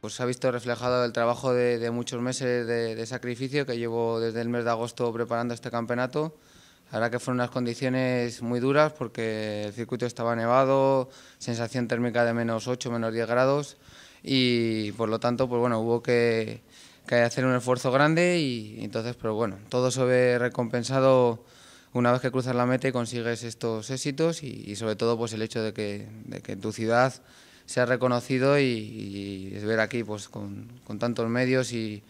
Pues ha visto reflejado el trabajo de, muchos meses de, sacrificio que llevo desde el mes de agosto preparando este campeonato. Ahora que fueron unas condiciones muy duras porque el circuito estaba nevado, sensación térmica de menos 8, menos 10 grados y por lo tanto pues bueno, hubo que, hacer un esfuerzo grande y entonces, pero bueno, todo se ve recompensado una vez que cruzas la meta y consigues estos éxitos y, sobre todo pues el hecho de que, de que en tu ciudad se ha reconocido y, es ver aquí pues, con, tantos medios y,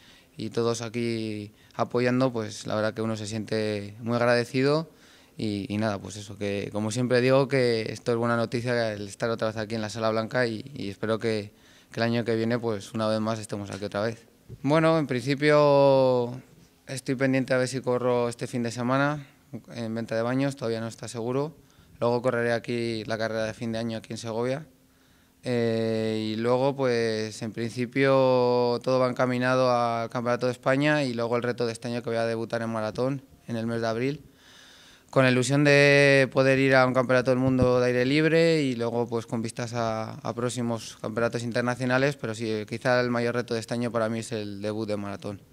todos aquí apoyando, pues la verdad que uno se siente muy agradecido y, nada, pues eso, que como siempre digo que esto es buena noticia el estar otra vez aquí en la Sala Blanca y, espero que el año que viene pues una vez más estemos aquí otra vez. Bueno, en principio estoy pendiente a ver si corro este fin de semana en venta de baños, todavía no está seguro. Luego correré aquí la carrera de fin de año aquí en Segovia. Eh, y luego, pues en principio todo va encaminado al Campeonato de España y luego el reto de este año que voy a debutar en maratón en el mes de abril. Con la ilusión de poder ir a un campeonato del mundo de aire libre y luego pues con vistas a, a próximos campeonatos internacionales, pero sí, quizá el mayor reto de este año para mí es el debut de maratón.